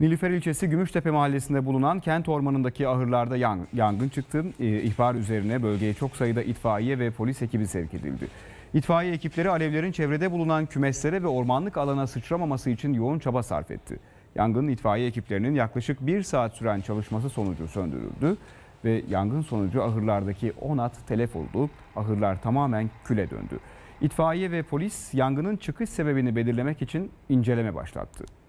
Nilüfer ilçesi Gümüştepe mahallesinde bulunan kent ormanındaki ahırlarda yangın çıktı. Ee, ihbar üzerine bölgeye çok sayıda itfaiye ve polis ekibi sevk edildi. İtfaiye ekipleri alevlerin çevrede bulunan kümeslere ve ormanlık alana sıçramaması için yoğun çaba sarf etti. Yangın itfaiye ekiplerinin yaklaşık bir saat süren çalışması sonucu söndürüldü ve yangın sonucu ahırlardaki 10 at telef oldu. Ahırlar tamamen küle döndü. İtfaiye ve polis yangının çıkış sebebini belirlemek için inceleme başlattı.